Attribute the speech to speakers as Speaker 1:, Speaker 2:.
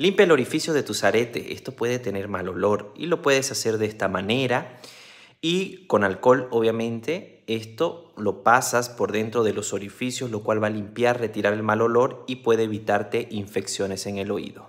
Speaker 1: Limpia el orificio de tu zarete, esto puede tener mal olor y lo puedes hacer de esta manera. Y con alcohol, obviamente, esto lo pasas por dentro de los orificios, lo cual va a limpiar, retirar el mal olor y puede evitarte infecciones en el oído.